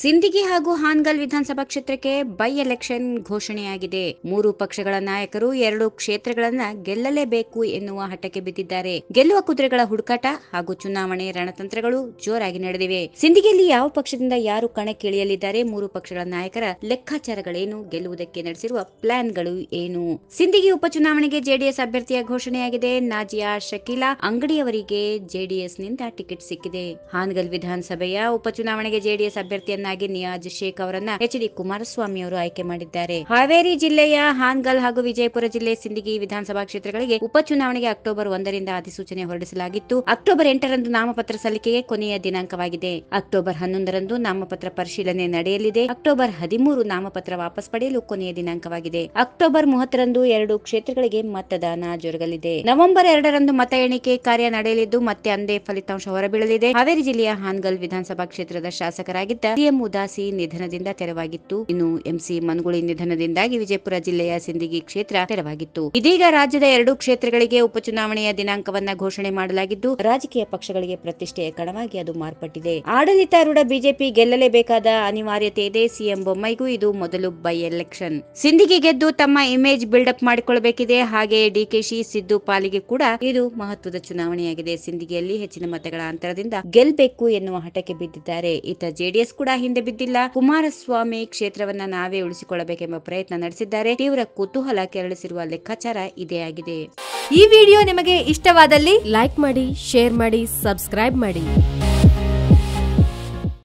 ಸಿಂದಗಿ ಹಾಗೂ ಹಾನ್ಗಲ್ ವಿಧಾನಸಭಾ ಕ್ಷೇತ್ರಕ್ಕೆ ಬೈ ಎಲೆಕ್ಷನ್ ಘೋಷಣೆಯಾಗಿದೆ ಮೂರು ಪಕ್ಷಗಳ ನಾಯಕರು ಎರಡು ಕ್ಷೇತ್ರಗಳನ್ನ ಗೆಲ್ಲಲೇಬೇಕು ಎನ್ನುವ ಹಠಕ್ಕೆ ಬಿದ್ದಿದ್ದಾರೆ ಗೆಲ್ಲುವ ಕುದುರೆಗಳ ಹುಡುಕಾಟ ಹಾಗೂ ಚುನಾವಣೆ ರಣತಂತ್ರಗಳು ಜೋರಾಗಿ ನಡೆದಿವೆ ಸಿಂದಿಗಿಯಲ್ಲಿ ಯಾವ ಪಕ್ಷದಿಂದ ಯಾರು ಕಣಕ್ಕಿಳಿಯಲಿದ್ದಾರೆ ಮೂರು ಪಕ್ಷಗಳ ನಾಯಕರ ಲೆಕ್ಕಾಚಾರಗಳೇನು ಗೆಲ್ಲುವುದಕ್ಕೆ ನಡೆಸಿರುವ ಪ್ಲಾನ್ಗಳು ಏನು ಸಿಂದಗಿ ಉಪಚುನಾವಣೆಗೆ ಜೆಡಿಎಸ್ ಅಭ್ಯರ್ಥಿಯ ಘೋಷಣೆಯಾಗಿದೆ ನಾಜಿಯಾ ಶಕೀಲಾ ಅಂಗಡಿಯವರಿಗೆ ಜೆಡಿಎಸ್ನಿಂದ ಟಿಕೆಟ್ ಸಿಕ್ಕಿದೆ ಹಾನ್ಗಲ್ ವಿಧಾನಸಭೆಯ ಉಪಚುನಾವಣೆಗೆ ಜೆಡಿಎಸ್ ಅಭ್ಯರ್ಥಿಯನ್ನ ಹಾಗೆ ನಿಯಾಜ್ ಶೇಖ್ ಅವರನ್ನ ಎಚ್ ಡಿ ಕುಮಾರಸ್ವಾಮಿ ಅವರು ಆಯ್ಕೆ ಮಾಡಿದ್ದಾರೆ ಹಾವೇರಿ ಜಿಲ್ಲೆಯ ಹಾನ್ಗಲ್ ಹಾಗೂ ವಿಜಯಪುರ ಜಿಲ್ಲೆ ಸಿಂದಗಿ ವಿಧಾನಸಭಾ ಕ್ಷೇತ್ರಗಳಿಗೆ ಉಪಚುನಾವಣೆಗೆ ಅಕ್ಟೋಬರ್ ಒಂದರಿಂದ ಅಧಿಸೂಚನೆ ಹೊರಡಿಸಲಾಗಿತ್ತು ಅಕ್ಟೋಬರ್ ಎಂಟರಂದು ನಾಮಪತ್ರ ಸಲ್ಲಿಕೆಗೆ ಕೊನೆಯ ದಿನಾಂಕವಾಗಿದೆ ಅಕ್ಟೋಬರ್ ಹನ್ನೊಂದರಂದು ನಾಮಪತ್ರ ಪರಿಶೀಲನೆ ನಡೆಯಲಿದೆ ಅಕ್ಟೋಬರ್ ಹದಿಮೂರು ನಾಮಪತ್ರ ವಾಪಸ್ ಪಡೆಯಲು ಕೊನೆಯ ದಿನಾಂಕವಾಗಿದೆ ಅಕ್ಟೋಬರ್ ಮೂವತ್ತರಂದು ಎರಡು ಕ್ಷೇತ್ರಗಳಿಗೆ ಮತದಾನ ಜರುಗಲಿದೆ ನವೆಂಬರ್ ಎರಡರಂದು ಮತ ಎಣಿಕೆ ಕಾರ್ಯ ನಡೆಯಲಿದ್ದು ಮತ್ತೆ ಅಂದೇ ಫಲಿತಾಂಶ ಹೊರಬೀಳಲಿದೆ ಹಾವೇರಿ ಜಿಲ್ಲೆಯ ಹಾನ್ಗಲ್ ವಿಧಾನಸಭಾ ಕ್ಷೇತ್ರದ ಶಾಸಕರಾಗಿದ್ದ ಸಿಎಂ ಎಂ ಉದಾಸಿ ನಿಧನದಿಂದ ತೆರವಾಗಿತ್ತು ಇನ್ನು ಎಂಸಿ ಮನ್ಗುಳಿ ನಿಧನದಿಂದಾಗಿ ವಿಜಯಪುರ ಜಿಲ್ಲೆಯ ಸಿಂದಗಿ ಕ್ಷೇತ್ರ ತೆರವಾಗಿತ್ತು ಇದೀಗ ರಾಜ್ಯದ ಎರಡು ಕ್ಷೇತ್ರಗಳಿಗೆ ಉಪಚುನಾವಣೆಯ ದಿನಾಂಕವನ್ನ ಘೋಷಣೆ ಮಾಡಲಾಗಿದ್ದು ರಾಜಕೀಯ ಪಕ್ಷಗಳಿಗೆ ಪ್ರತಿಷ್ಠೆಯ ಕಣವಾಗಿ ಅದು ಮಾರ್ಪಟ್ಟಿದೆ ಆಡಳಿತಾರೂಢ ಬಿಜೆಪಿ ಗೆಲ್ಲಲೇಬೇಕಾದ ಅನಿವಾರ್ಯತೆ ಇದೆ ಸಿಎಂ ಬೊಮ್ಮೈಗೂ ಇದು ಮೊದಲು ಬೈ ಎಲೆಕ್ಷನ್ ಸಿಂದಿಗಿ ಗೆದ್ದು ತಮ್ಮ ಇಮೇಜ್ ಬಿಲ್ಡ್ ಅಪ್ ಮಾಡಿಕೊಳ್ಳಬೇಕಿದೆ ಹಾಗೆ ಡಿಕೆಶಿ ಸಿದ್ದು ಪಾಲಿಗೆ ಕೂಡ ಇದು ಮಹತ್ವದ ಚುನಾವಣೆಯಾಗಿದೆ ಸಿಂದಿಗಿಯಲ್ಲಿ ಹೆಚ್ಚಿನ ಮತಗಳ ಅಂತರದಿಂದ ಗೆಲ್ಲಬೇಕು ಎನ್ನುವ ಹಠಕ್ಕೆ ಬಿದ್ದಿದ್ದಾರೆ ಇತ್ತ ಜೆಡಿಎಸ್ ಕೂಡ ಹಿಂದೆ ಬಿದ್ದಿಲ್ಲ ಕುಮಾರಸ್ವಾಮಿ ಕ್ಷೇತ್ರವನ್ನ ನಾವೇ ಉಳಿಸಿಕೊಳ್ಳಬೇಕೆಂಬ ಪ್ರಯತ್ನ ನಡೆಸಿದ್ದಾರೆ ತೀವ್ರ ಕುತೂಹಲ ಕೆರಳಿಸಿರುವ ಲೆಕ್ಕಾಚಾರ ಇದೇ ಆಗಿದೆ ಈ ವಿಡಿಯೋ ನಿಮಗೆ ಇಷ್ಟವಾದಲ್ಲಿ ಲೈಕ್ ಮಾಡಿ ಶೇರ್ ಮಾಡಿ ಸಬ್ಸ್ಕ್ರೈಬ್ ಮಾಡಿ